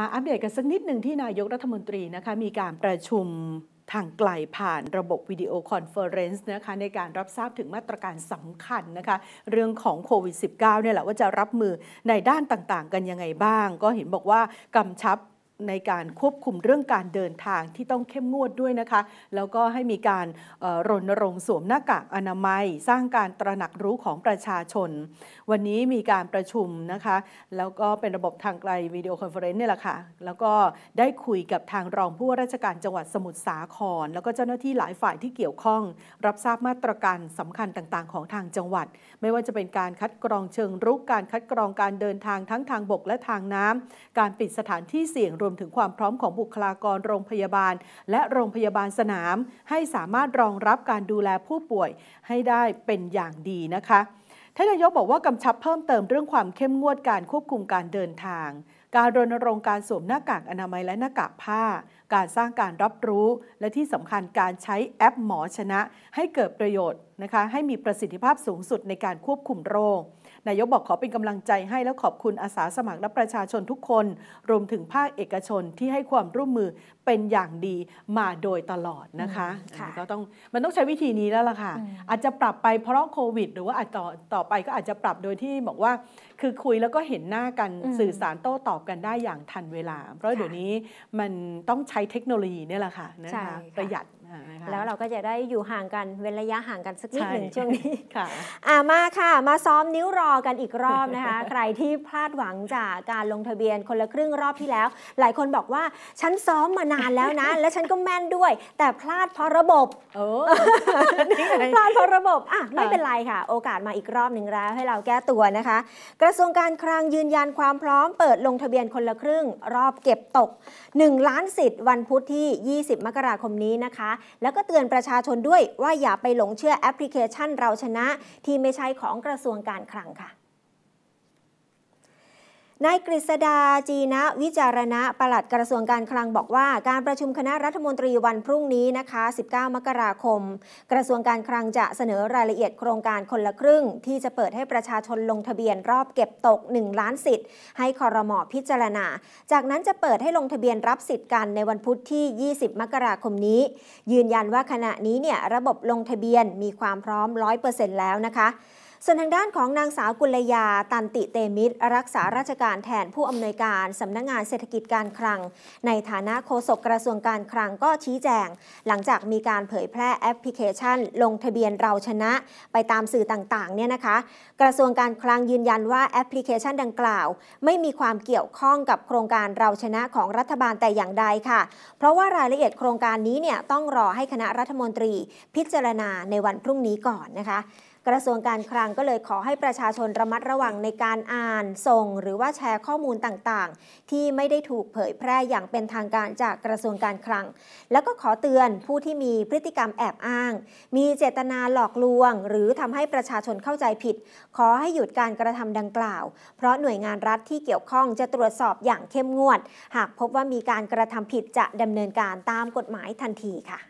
มาอัปเดตกันสักนิดหนึ่งที่นายกรัฐมนตรีนะคะ มีการประชุมทางไกลผ่านระบบวิดีโอคอนเฟอเรนซ์นะคะ ในการรับทราบถึงมาตรการสำคัญนะคะเรื่องของโควิด -19 เนี่ยแหละว่าจะรับมือในด้านต่างๆ กันยังไงบ้าง ก็เห็นบอกว่ากำชับในการควบคุมเรื่องการเดินทางที่ต้องเข้มงวดด้วยนะคะ แล้วก็ให้มีการรณรงค์สวมหน้ากากอนามัย สร้างการตระหนักรู้ของประชาชน วันนี้มีการประชุมนะคะ แล้วก็เป็นระบบทางไกลวิดีโอคอนเฟอเรนซ์เนี่ยแหละค่ะ แล้วก็ได้คุยกับทางรองผู้ว่าราชการจังหวัดสมุทรสาคร แล้วก็เจ้าหน้าที่หลายฝ่ายที่เกี่ยวข้อง รับทราบมาตรการสำคัญต่างๆ ของทางจังหวัด ไม่ว่าจะเป็นการคัดกรองเชิงรุกการคัดกรองการเดินทางทั้งทางบกและทางน้ำ การปิดสถานที่เสี่ยงรวมถึงความพร้อมของบุคลากรโรงพยาบาล และโรงพยาบาลสนาม ให้สามารถรองรับการดูแลผู้ป่วยให้ได้เป็นอย่างดีนะคะท่านนายกบอกว่ากำชับเพิ่มเติมเรื่องความเข้มงวดการควบคุมการเดินทาง การรณรงค์การสวมหน้ากากอนามัยและหน้ากากผ้า การสร้างการรับรู้ และที่สำคัญการใช้แอปหมอชนะ ให้เกิดประโยชน์นะคะให้มีประสิทธิภาพสูงสุดในการควบคุมโรคนายกบอกขอเป็นกำลังใจให้แล้วขอบคุณอาสาสมัคร และประชาชนทุกคน รวมถึงภาคเอกชนที่ให้ความร่วมมือเป็นอย่างดีมาโดยตลอดนะคะคะก็ต้องมันต้องใช้วิธีนี้แล้วล่ะค่ะ อาจจะปรับไปเพราะโควิด หรือว่าอาจต่อต่อไปก็อาจจะปรับโดยที่บอกว่าคือคุยแล้วก็เห็นหน้ากันสื่อสารโต้ตอบกันได้อย่างทันเวลา เพราะเดี๋ยวนี้มันต้องใช้เทคโนโลยีนี่แหละค่ะนะคะประหยัดแล้วเราก็จะได้อยู่ห่างกันเว้นระยะห่างกันสักนิดหนึ่งช่วงนี้ค่ะมาค่ะมาซ้อมนิ้วรออกันอีกรอบนะคะใครที่พลาดหวังจากการลงทะเบียนคนละครึ่งรอบที่แล้ว หลายคนบอกว่าฉันซ้อมมานานแล้วนะและฉันก็แม่นด้วย แต่พลาดเพราะระบบพลาดเพราะระบบอ่ะไม่เป็นไรค่ะ โอกาสมาอีกรอบหนึ่งแล้ว ให้เราแก้ตัวนะคะ กระทรวงการคลังยืนยันความพร้อมเปิดลงทะเบียนคนละครึ่งรอบเก็บตก 1 ล้านสิทธิ์วันพุธที่ 20 มกราคมนี้นะคะ แล้วก็เตือนประชาชนด้วยว่าอย่าไปหลงเชื่อแอปพลิเคชันเราชนะ ที่ไม่ใช่ของกระทรวงการคลังค่ะนายกฤษดา จีนะวิจารณะปลัดกระทรวงการคลังบอกว่าการประชุมคณะรัฐมนตรีวันพรุ่งนี้นะคะ 19 มกราคม กระทรวงการคลังจะเสนอรายละเอียดโครงการคนละครึ่ง ที่จะเปิดให้ประชาชนลงทะเบียนรอบเก็บตก 1 ล้านสิทธิ์ให้คอรมอพิจารณา จากนั้นจะเปิดให้ลงทะเบียนรับสิทธิ์กันในวันพุธที่ 20 มกราคมนี้ ยืนยันว่าขณะนี้เนี่ยระบบลงทะเบียนมีความพร้อม 100%แล้วนะคะส่วนทางด้านของนางสาวกุลยา ตันติเตมิตรรักษาราชการแทนผู้อำนวยการสำนักงงานเศรษฐกิจการคลัง ในฐานะโฆษกกระทรวงการคลังก็ชี้แจง หลังจากมีการเผยแพร่แอปพลิเคชัน ลงทะเบียนเราชนะไปตามสื่อต่างๆเนี่ยนะคะ กระทรวงการคลังยืนยันว่าแอปพลิเคชันดังกล่าว ไม่มีความเกี่ยวข้องกับโครงการเราชนะของรัฐบาลแต่อย่างใดค่ะ เพราะว่ารายละเอียดโครงการนี้เนี่ยต้องรอให้คณะรัฐมนตรีพิจารณาในวันพรุ่งนี้ก่อนนะคะกระทรวงการคลังก็เลยขอให้ประชาชนระมัดระวังในการอ่าน ส่งหรือว่าแชร์ข้อมูลต่างๆ ที่ไม่ได้ถูกเผยแพร่อย่างเป็นทางการจากกระทรวงการคลัง แล้วก็ขอเตือนผู้ที่มีพฤติกรรมแอบอ้าง มีเจตนาหลอกลวงหรือทำให้ประชาชนเข้าใจผิด ขอให้หยุดการกระทำดังกล่าวเพราะหน่วยงานรัฐที่เกี่ยวข้องจะตรวจสอบอย่างเข้มงวด หากพบว่ามีการกระทำผิดจะดำเนินการตามกฎหมายทันทีค่ะ